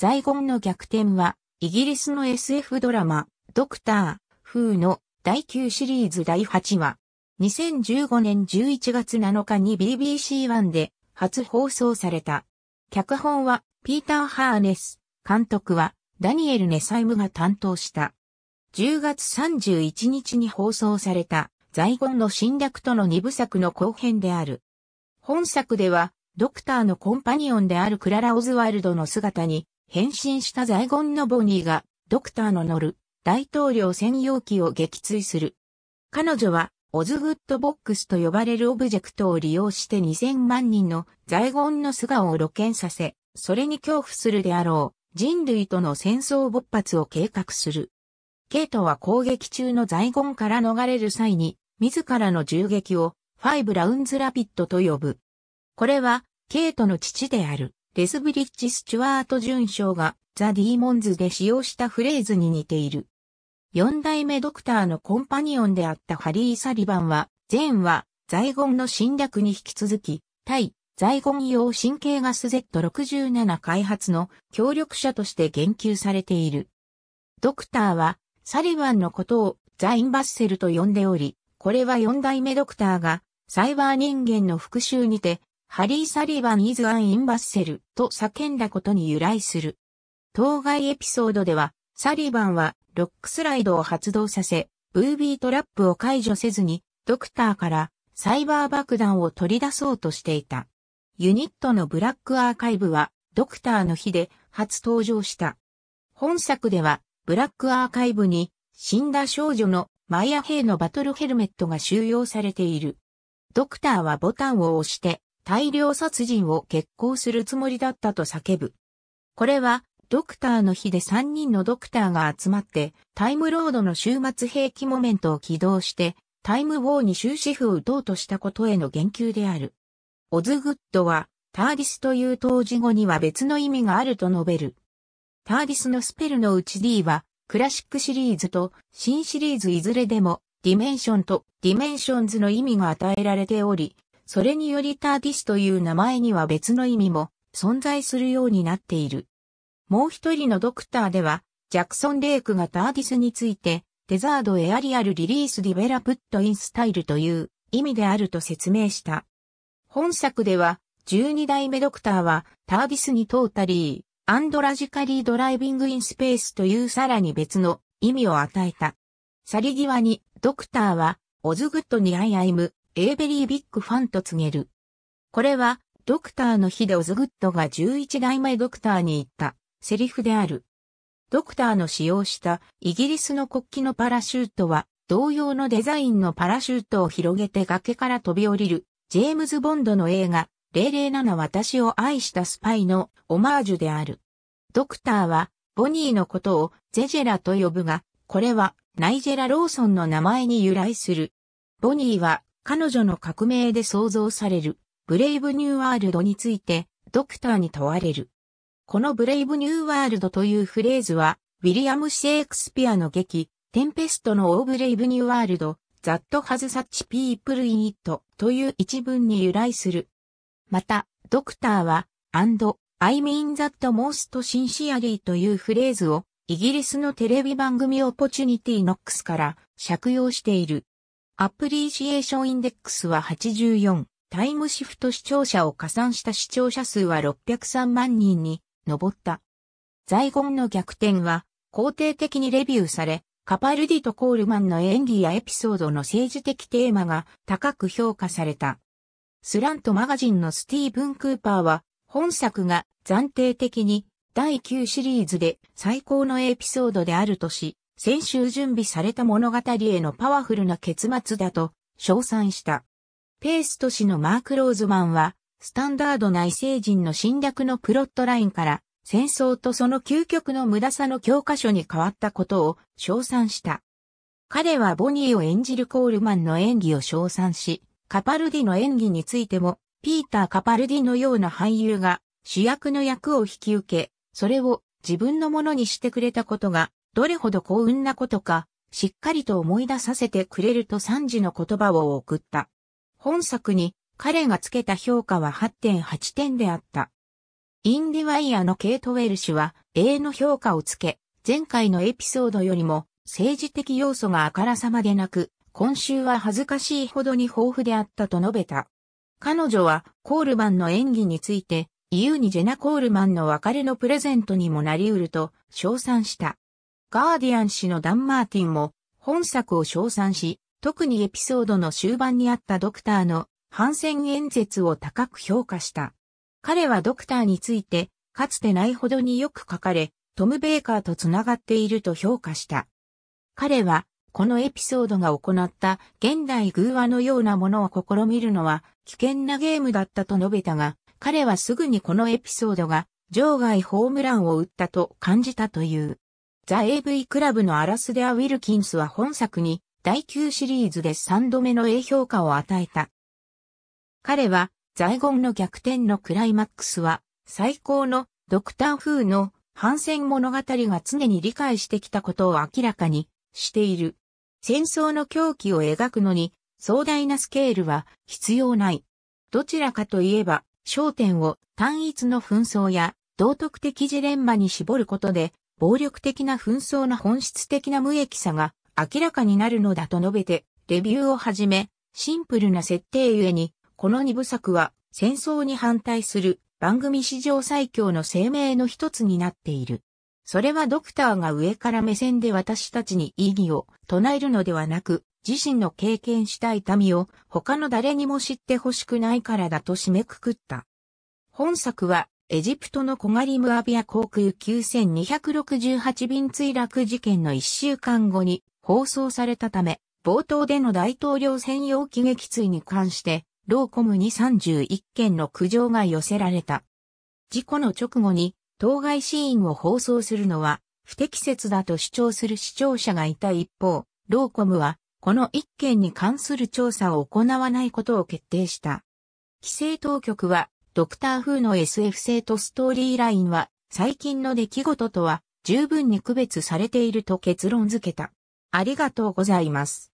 在ンの逆転は、イギリスの SF ドラマ、ドクター、風の第9シリーズ第8話。2015年11月7日に BBC1 で初放送された。脚本はピーター・ハーネス、監督はダニエル・ネサイムが担当した。10月31日に放送された在ンの侵略との2部作の後編である。本作ではドクターのコンパニオンであるクララ・オズワルドの姿に変身したザイゴンのボニーが、ドクターの乗る大統領専用機を撃墜する。彼女は、オズグッドボックスと呼ばれるオブジェクトを利用して2000万人のザイゴンの素顔を露見させ、それに恐怖するであろう人類との戦争勃発を計画する。ケイトは攻撃中のザイゴンから逃れる際に、自らの銃撃をファイブラウンズラピッドと呼ぶ。これは、ケイトの父である。デスブリッジ・スチュワート准将がザ・ディーモンズで使用したフレーズに似ている。四代目ドクターのコンパニオンであったハリー・サリバンは、前は、ザイゴンの侵略に引き続き、対、ザイゴン用神経ガス Z67 開発の協力者として言及されている。ドクターは、サリバンのことをザインバッセルと呼んでおり、これは四代目ドクターが、サイバー人間の復讐にて、ハリー・サリバン・イズ・アン・イン・バッセルと叫んだことに由来する。当該エピソードでは、サリバンはロックスライドを発動させ、ブービートラップを解除せずに、ドクターからサイバー爆弾を取り出そうとしていた。ユニットのブラックアーカイブは、ドクターの日で初登場した。本作では、ブラックアーカイブに、死んだ少女のマイア兵のバトルヘルメットが収容されている。ドクターはボタンを押して、大量殺人を決行するつもりだったと叫ぶ。これは、ドクターの日で3人のドクターが集まって、タイムロードの終末兵器モメントを起動して、タイムウォーに終止符を打とうとしたことへの言及である。オズグッドは、ターディスという当時語には別の意味があると述べる。ターディスのスペルのうち D は、クラシックシリーズと新シリーズいずれでも、ディメンションとディメンションズの意味が与えられており、それによりターディスという名前には別の意味も存在するようになっている。もう一人のドクターでは、ジャクソン・レイクがターディスについて、デザード・エアリアル・リリース・ディベラプット・イン・スタイルという意味であると説明した。本作では、12代目ドクターは、ターディスにトータリー、アンドラジカリードライビングインスペースというさらに別の意味を与えた。去り際に、ドクターは、オズグッドにアイアイム、エーベリービッグファンと告げる。これは、ドクターの日でオズグッドが11代前ドクターに言ったセリフである。ドクターの使用したイギリスの国旗のパラシュートは同様のデザインのパラシュートを広げて崖から飛び降りるジェームズ・ボンドの映画007私を愛したスパイのオマージュである。ドクターはボニーのことをゼジェラと呼ぶが、これはナイジェラ・ローソンの名前に由来する。ボニーは彼女の革命で創造される、ブレイブニューワールドについて、ドクターに問われる。このブレイブニューワールドというフレーズは、ウィリアム・シェイクスピアの劇、テンペストのオーブレイブニューワールド、ザットハズサッチピープルインイットという一文に由来する。また、ドクターは、アンド、アイ・ミン・ザット・モースト・シンシアリーというフレーズを、イギリスのテレビ番組オポチュニティノックスから借用している。アプリシエーションインデックスは84、タイムシフト視聴者を加算した視聴者数は603万人に上った。在言の逆転は肯定的にレビューされ、カパルディとコールマンの演技やエピソードの政治的テーマが高く評価された。スラントマガジンのスティーブン・クーパーは、本作が暫定的に第9シリーズで最高のエピソードであるとし、先週準備された物語へのパワフルな結末だと称賛した。ペースト氏のマーク・ローズマンは、スタンダードな異星人の侵略のプロットラインから、戦争とその究極の無駄さの教科書に変わったことを称賛した。彼はボニーを演じるコールマンの演技を称賛し、カパルディの演技についても、ピーター・カパルディのような俳優が主役の役を引き受け、それを自分のものにしてくれたことがどれほど幸運なことか、しっかりと思い出させてくれると三時の言葉を送った。本作に彼がつけた評価は8.8点であった。インディワイヤのケイト・ウェル氏は A の評価をつけ、前回のエピソードよりも政治的要素があからさまでなく、今週は恥ずかしいほどに豊富であったと述べた。彼女はコールマンの演技について、EU にジェナ・コールマンの別れのプレゼントにもなり得ると称賛した。ガーディアン氏のダン・マーティンも本作を称賛し、特にエピソードの終盤にあったドクターの反戦演説を高く評価した。彼はドクターについて、かつてないほどによく書かれ、トム・ベーカーと繋がっていると評価した。彼は、このエピソードが行った現代偶話のようなものを試みるのは危険なゲームだったと述べたが、彼はすぐにこのエピソードが場外ホームランを打ったと感じたという。ザ・ AV クラブのアラスデア・ウィルキンスは本作に第9シリーズで3度目の A 評価を与えた。彼は、ザゴンの逆転のクライマックスは、最高のドクター風の反戦物語が常に理解してきたことを明らかにしている。戦争の狂気を描くのに壮大なスケールは必要ない。どちらかといえば、焦点を単一の紛争や道徳的ジレンマに絞ることで暴力的な紛争の本質的な無益さが明らかになるのだと述べて、レビューをはじめ、シンプルな設定ゆえに、この二部作は戦争に反対する番組史上最強の声明の一つになっている。それはドクターが上から目線で私たちに意義を唱えるのではなく、自身の経験した痛みを他の誰にも知ってほしくないからだと締めくくった。本作はエジプトのコガリムアビア航空9268便墜落事件の1週間後に放送されたため、冒頭での大統領専用機撃墜に関して、ローコムに31件の苦情が寄せられた。事故の直後に、当該シーンを放送するのは、不適切だと主張する視聴者がいた一方、ローコムは、この1件に関する調査を行わないことを決定した。規制当局は、ドクター風の SF 性とストーリーラインは、最近の出来事とは十分に区別されていると結論付けた。ありがとうございます。